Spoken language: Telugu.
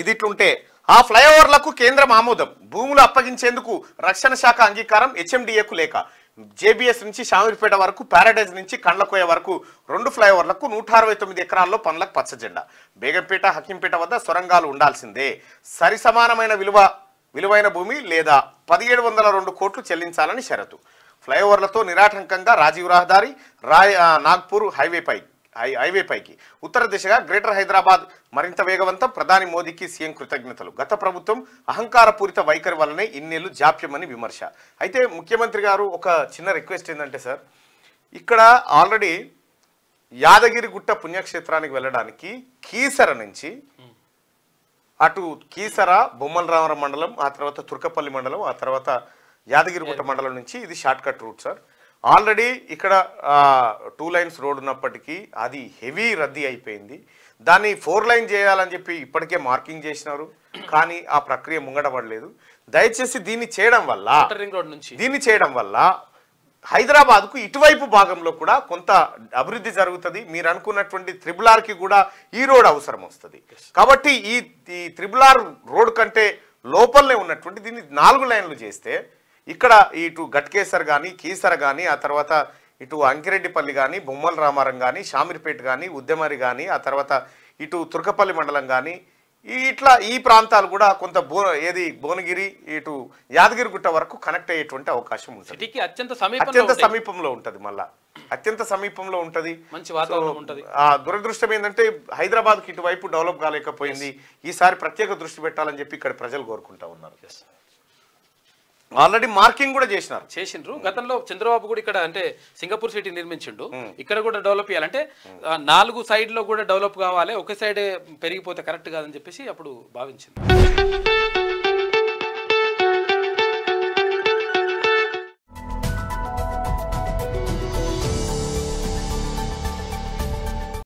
ఇది ఇట్లుంటే ఆ ఫ్లైఓవర్లకు కేంద్రం ఆమోదం భూములు అప్పగించేందుకు రక్షణ శాఖ అంగీకారం హెచ్ఎండిఏకు లేక జేబీఎస్ నుంచి శామీర్పేట వరకు ప్యారడైజ్ నుంచి కండ్లకోయ వరకు రెండు ఫ్లైఓవర్లకు నూట అరవై తొమ్మిది ఎకరాల్లో పనులకు పచ్చజెండా బేగంపేట హకీంపేట వద్ద సొరంగాలు ఉండాల్సిందే సరిసమానమైన విలువ విలువైన భూమి లేదా పదిహేడు వందల రెండు కోట్లు చెల్లించాలని షరతు ఫ్లైఓవర్లతో నిరాటంకంగా రాజీవ్ రహదారి రాయ్ నాగ్పూర్ హైవేపై హైవే పైకి ఉత్తర దిశగా గ్రేటర్ హైదరాబాద్ మరింత వేగవంతం ప్రధాని మోదీకి సీఎం కృతజ్ఞతలు గత ప్రభుత్వం అహంకారపూరిత వైఖరి వల్లనే ఇన్నేళ్లు జాప్యమని విమర్శ అయితే ముఖ్యమంత్రి గారు ఒక చిన్న రిక్వెస్ట్ ఏంటంటే సార్ ఇక్కడ ఆల్రెడీ యాదగిరిగుట్ట పుణ్యక్షేత్రానికి వెళ్ళడానికి కీసర నుంచి అటు కీసర బొమ్మల రామరం మండలం ఆ తర్వాత తుర్కపల్లి మండలం ఆ తర్వాత యాదగిరిగుట్ట మండలం నుంచి ఇది షార్ట్ రూట్ సార్ ఆల్రెడీ ఇక్కడ టూ లైన్స్ రోడ్ ఉన్నప్పటికీ అది హెవీ రద్దీ అయిపోయింది దాన్ని ఫోర్ లైన్ చేయాలని చెప్పి ఇప్పటికే మార్కింగ్ చేసినారు కానీ ఆ ప్రక్రియ ముంగడబడలేదు దయచేసి దీన్ని చేయడం వల్ల దీన్ని చేయడం వల్ల హైదరాబాద్కు ఇటువైపు భాగంలో కూడా కొంత అభివృద్ధి జరుగుతుంది మీరు అనుకున్నటువంటి త్రిబుల్ ఆర్కి కూడా ఈ రోడ్ అవసరం వస్తుంది కాబట్టి ఈ త్రిబుల్ ఆర్ రోడ్ కంటే లోపలనే ఉన్నటువంటి దీన్ని నాలుగు లైన్లు చేస్తే ఇక్కడ ఇటు గట్కేసర్ కానీ కీసర్ కానీ ఆ తర్వాత ఇటు అంకిరెడ్డిపల్లి కానీ బొమ్మల రామారం కానీ షామీర్పేట కానీ ఉద్యమరి కానీ ఆ తర్వాత ఇటు తుర్కపల్లి మండలం కానీ ఇట్లా ఈ ప్రాంతాలు కూడా కొంత భో ఏది భువనగిరి ఇటు యాదగిరిగుట్ట వరకు కనెక్ట్ అయ్యేటువంటి అవకాశం ఉంటుంది అత్యంత అత్యంత సమీపంలో ఉంటుంది మళ్ళా అత్యంత సమీపంలో ఉంటుంది మంచి దురదృష్టం ఏంటంటే హైదరాబాద్కి ఇటువైపు డెవలప్ కాలేకపోయింది ఈసారి ప్రత్యేక దృష్టి పెట్టాలని చెప్పి ఇక్కడ ప్రజలు కోరుకుంటా ఉన్నారు ఆల్రెడీ మార్కింగ్ కూడా చేసినారు చేసిండ్రు గతంలో చంద్రబాబు కూడా ఇక్కడ అంటే సింగపూర్ సిటీ నిర్మించిండు ఇక్కడ కూడా డెవలప్ చేయాలంటే నాలుగు సైడ్ లో కూడా డెవలప్ కావాలి ఒక సైడ్ పెరిగిపోతే కరెక్ట్ కాదని చెప్పేసి అప్పుడు భావించింది